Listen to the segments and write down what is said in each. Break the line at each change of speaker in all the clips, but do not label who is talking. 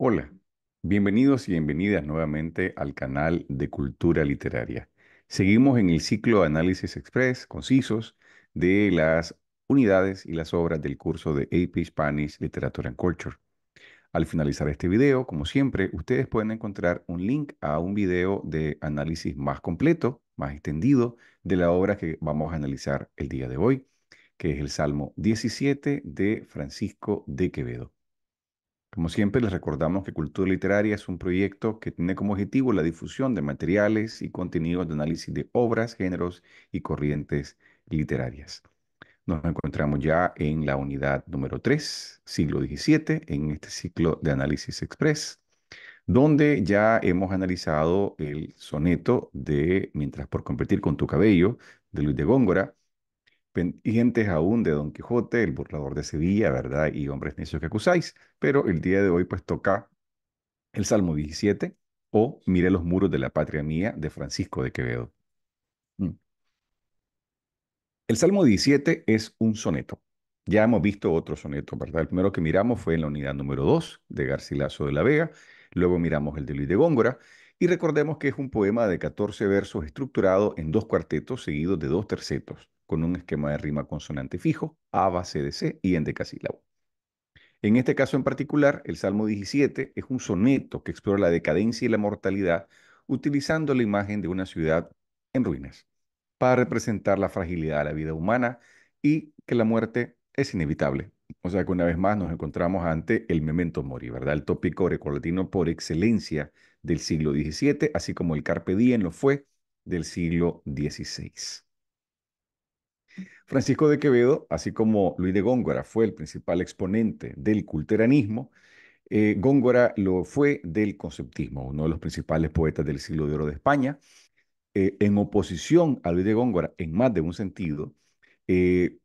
Hola, bienvenidos y bienvenidas nuevamente al canal de Cultura Literaria. Seguimos en el ciclo análisis express, concisos, de las unidades y las obras del curso de AP Spanish Literature and Culture. Al finalizar este video, como siempre, ustedes pueden encontrar un link a un video de análisis más completo, más extendido, de la obra que vamos a analizar el día de hoy, que es el Salmo 17 de Francisco de Quevedo. Como siempre, les recordamos que Cultura Literaria es un proyecto que tiene como objetivo la difusión de materiales y contenidos de análisis de obras, géneros y corrientes literarias. Nos encontramos ya en la unidad número 3, siglo XVII, en este ciclo de análisis express, donde ya hemos analizado el soneto de Mientras por competir con tu cabello, de Luis de Góngora, gentes aún de Don Quijote, el burlador de Sevilla, ¿verdad? Y hombres necios que acusáis, pero el día de hoy pues toca el Salmo 17 o Mire los muros de la patria mía de Francisco de Quevedo. Mm. El Salmo 17 es un soneto. Ya hemos visto otro soneto, ¿verdad? El primero que miramos fue en la unidad número 2 de Garcilaso de la Vega, luego miramos el de Luis de Góngora, y recordemos que es un poema de 14 versos estructurado en dos cuartetos seguidos de dos tercetos con un esquema de rima consonante fijo, A base de C y decasílabo. En este caso en particular, el Salmo 17 es un soneto que explora la decadencia y la mortalidad utilizando la imagen de una ciudad en ruinas para representar la fragilidad de la vida humana y que la muerte es inevitable. O sea que una vez más nos encontramos ante el memento mori, ¿verdad? El tópico grecolatino por excelencia del siglo XVII, así como el carpe diem lo fue del siglo XVI. Francisco de Quevedo, así como Luis de Góngora, fue el principal exponente del culteranismo. Eh, Góngora lo fue del conceptismo, uno de los principales poetas del siglo de oro de España. Eh, en oposición a Luis de Góngora, en más de un sentido, eh,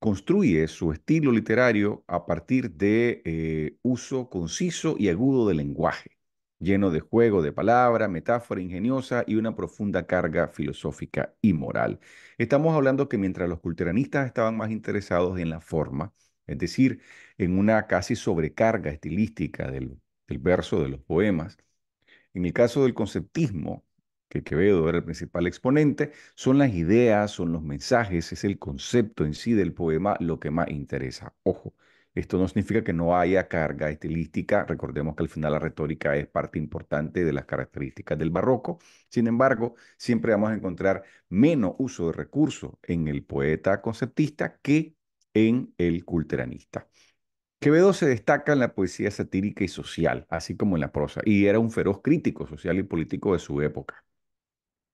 construye su estilo literario a partir de uso conciso y agudo del lenguaje lleno de juego de palabra, metáfora ingeniosa y una profunda carga filosófica y moral. Estamos hablando que mientras los culteranistas estaban más interesados en la forma, es decir, en una casi sobrecarga estilística del, del verso de los poemas, en el caso del conceptismo, que Quevedo era el principal exponente, son las ideas, son los mensajes, es el concepto en sí del poema lo que más interesa. Ojo, esto no significa que no haya carga estilística. Recordemos que al final la retórica es parte importante de las características del barroco. Sin embargo, siempre vamos a encontrar menos uso de recursos en el poeta conceptista que en el culteranista. Quevedo se destaca en la poesía satírica y social, así como en la prosa, y era un feroz crítico social y político de su época,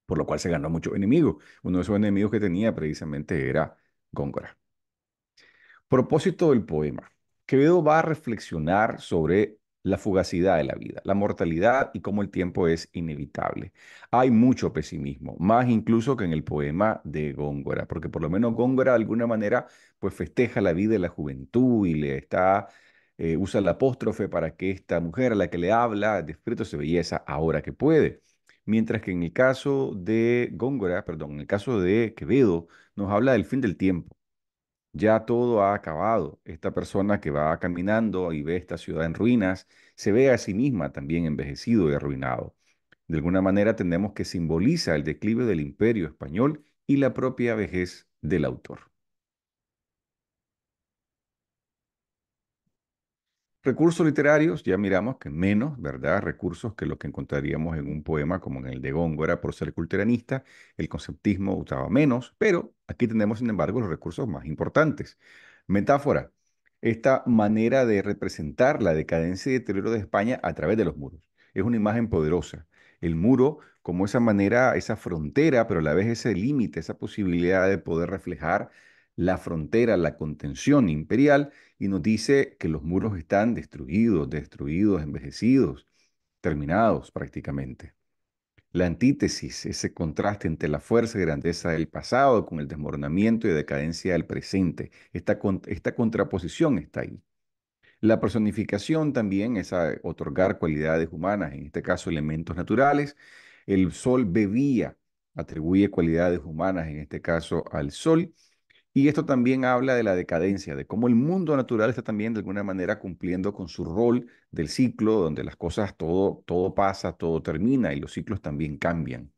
por lo cual se ganó muchos enemigos. Uno de esos enemigos que tenía precisamente era Góngora. Propósito del poema. Quevedo va a reflexionar sobre la fugacidad de la vida, la mortalidad y cómo el tiempo es inevitable. Hay mucho pesimismo, más incluso que en el poema de Góngora, porque por lo menos Góngora de alguna manera pues festeja la vida y la juventud y le está eh, usa la apóstrofe para que esta mujer a la que le habla disfrute su belleza ahora que puede. Mientras que en el caso de Góngora, perdón, en el caso de Quevedo, nos habla del fin del tiempo, ya todo ha acabado. Esta persona que va caminando y ve esta ciudad en ruinas, se ve a sí misma también envejecido y arruinado. De alguna manera tenemos que simboliza el declive del imperio español y la propia vejez del autor. Recursos literarios, ya miramos que menos, ¿verdad? Recursos que los que encontraríamos en un poema como en el de Góngora por ser culteranista, el conceptismo usaba menos, pero aquí tenemos sin embargo los recursos más importantes. Metáfora, esta manera de representar la decadencia y deterioro de España a través de los muros. Es una imagen poderosa. El muro como esa manera, esa frontera, pero a la vez ese límite, esa posibilidad de poder reflejar la frontera, la contención imperial, y nos dice que los muros están destruidos, destruidos, envejecidos, terminados prácticamente. La antítesis, ese contraste entre la fuerza y grandeza del pasado con el desmoronamiento y decadencia del presente, esta, esta contraposición está ahí. La personificación también es otorgar cualidades humanas, en este caso elementos naturales. El sol bebía, atribuye cualidades humanas, en este caso al sol, y esto también habla de la decadencia, de cómo el mundo natural está también de alguna manera cumpliendo con su rol del ciclo, donde las cosas, todo, todo pasa, todo termina y los ciclos también cambian.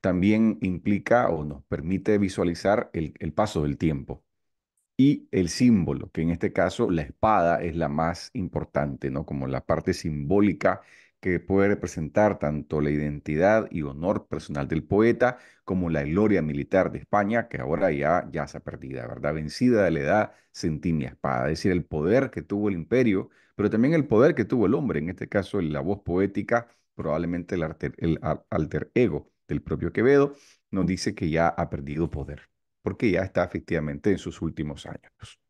También implica o nos permite visualizar el, el paso del tiempo y el símbolo, que en este caso la espada es la más importante, ¿no? Como la parte simbólica que puede representar tanto la identidad y honor personal del poeta como la gloria militar de España, que ahora ya ya se ha perdido, ¿verdad? Vencida de la edad, sentí mi espada, es decir, el poder que tuvo el imperio, pero también el poder que tuvo el hombre, en este caso la voz poética, probablemente el alter ego del propio Quevedo, nos dice que ya ha perdido poder, porque ya está efectivamente en sus últimos años.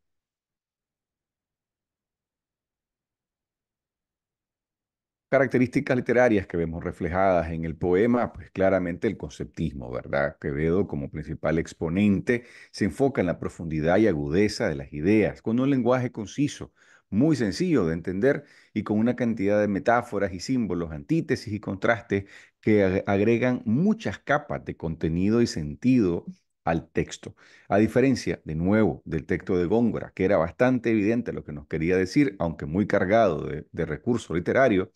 características literarias que vemos reflejadas en el poema, pues claramente el conceptismo, ¿verdad? Quevedo como principal exponente se enfoca en la profundidad y agudeza de las ideas, con un lenguaje conciso, muy sencillo de entender y con una cantidad de metáforas y símbolos, antítesis y contrastes que agregan muchas capas de contenido y sentido al texto. A diferencia, de nuevo, del texto de Góngora, que era bastante evidente lo que nos quería decir, aunque muy cargado de, de recurso literario,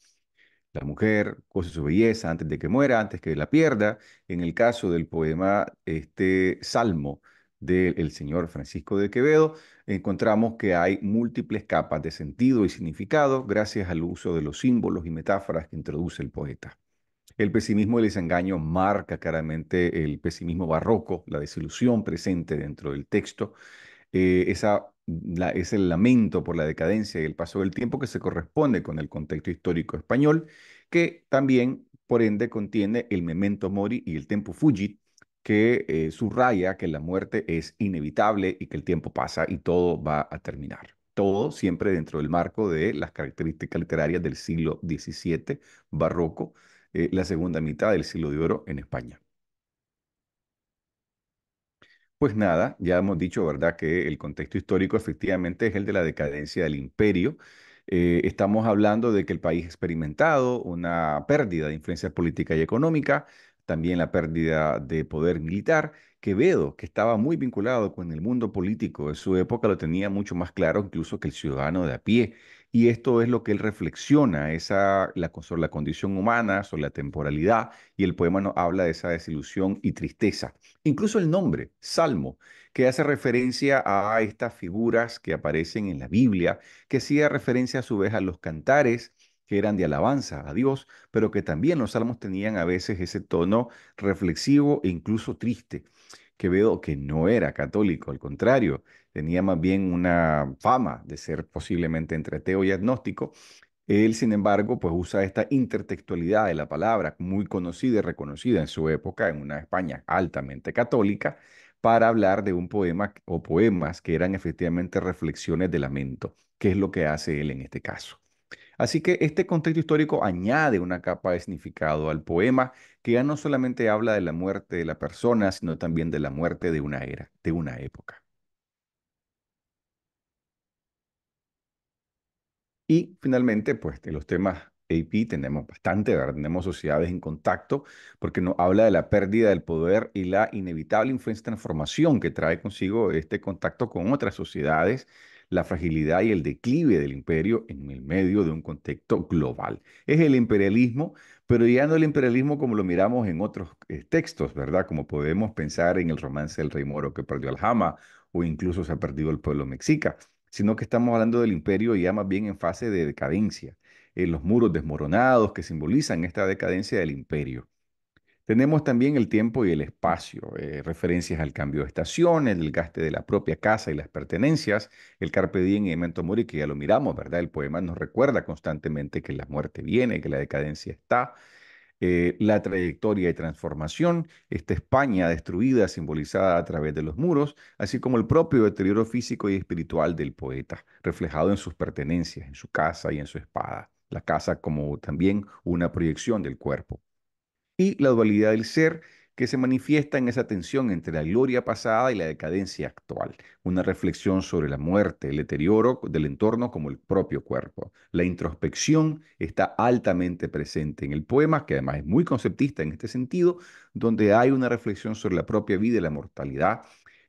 la mujer cose su belleza antes de que muera, antes que la pierda. En el caso del poema, este Salmo del señor Francisco de Quevedo, encontramos que hay múltiples capas de sentido y significado gracias al uso de los símbolos y metáforas que introduce el poeta. El pesimismo el desengaño marca claramente el pesimismo barroco, la desilusión presente dentro del texto, eh, esa es el lamento por la decadencia y el paso del tiempo que se corresponde con el contexto histórico español, que también, por ende, contiene el memento mori y el tempo fugit, que eh, subraya que la muerte es inevitable y que el tiempo pasa y todo va a terminar. Todo siempre dentro del marco de las características literarias del siglo XVII barroco, eh, la segunda mitad del siglo de oro en España. Pues nada, ya hemos dicho, ¿verdad?, que el contexto histórico efectivamente es el de la decadencia del imperio. Eh, estamos hablando de que el país ha experimentado una pérdida de influencia política y económica, también la pérdida de poder militar. Quevedo, que estaba muy vinculado con el mundo político en su época, lo tenía mucho más claro incluso que el ciudadano de a pie. Y esto es lo que él reflexiona esa, sobre la condición humana, sobre la temporalidad, y el poema nos habla de esa desilusión y tristeza. Incluso el nombre, Salmo, que hace referencia a estas figuras que aparecen en la Biblia, que hacía referencia a su vez a los cantares que eran de alabanza a Dios, pero que también los salmos tenían a veces ese tono reflexivo e incluso triste. que veo que no era católico, al contrario, tenía más bien una fama de ser posiblemente entre y agnóstico. Él, sin embargo, pues usa esta intertextualidad de la palabra, muy conocida y reconocida en su época, en una España altamente católica, para hablar de un poema o poemas que eran efectivamente reflexiones de lamento, que es lo que hace él en este caso. Así que este contexto histórico añade una capa de significado al poema que ya no solamente habla de la muerte de la persona, sino también de la muerte de una era, de una época. Y finalmente, pues en los temas AP tenemos bastante, ¿verdad? Tenemos sociedades en contacto, porque nos habla de la pérdida del poder y la inevitable influencia transformación que trae consigo este contacto con otras sociedades, la fragilidad y el declive del imperio en el medio de un contexto global. Es el imperialismo, pero ya no el imperialismo como lo miramos en otros eh, textos, ¿verdad? Como podemos pensar en el romance del rey moro que perdió al Jama, o incluso se ha perdido el pueblo mexica sino que estamos hablando del imperio ya más bien en fase de decadencia, en eh, los muros desmoronados que simbolizan esta decadencia del imperio. Tenemos también el tiempo y el espacio, eh, referencias al cambio de estaciones, el gaste de la propia casa y las pertenencias, el carpe diem y el mento mori, que ya lo miramos, ¿verdad? El poema nos recuerda constantemente que la muerte viene, que la decadencia está, eh, la trayectoria y transformación, esta España destruida, simbolizada a través de los muros, así como el propio deterioro físico y espiritual del poeta, reflejado en sus pertenencias, en su casa y en su espada, la casa como también una proyección del cuerpo. Y la dualidad del ser que se manifiesta en esa tensión entre la gloria pasada y la decadencia actual, una reflexión sobre la muerte, el deterioro del entorno como el propio cuerpo. La introspección está altamente presente en el poema, que además es muy conceptista en este sentido, donde hay una reflexión sobre la propia vida y la mortalidad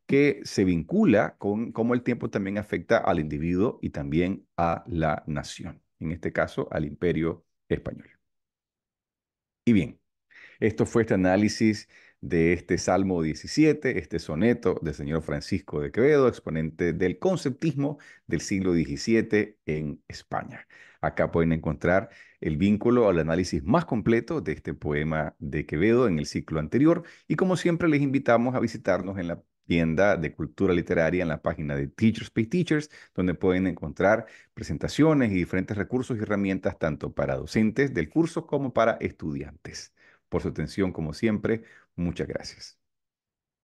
que se vincula con cómo el tiempo también afecta al individuo y también a la nación, en este caso al imperio español. Y bien, esto fue este análisis de este Salmo 17, este soneto del señor Francisco de Quevedo, exponente del conceptismo del siglo XVII en España. Acá pueden encontrar el vínculo al análisis más completo de este poema de Quevedo en el ciclo anterior y como siempre les invitamos a visitarnos en la tienda de cultura literaria en la página de Teachers Pay Teachers, donde pueden encontrar presentaciones y diferentes recursos y herramientas tanto para docentes del curso como para estudiantes por su atención como siempre. Muchas gracias.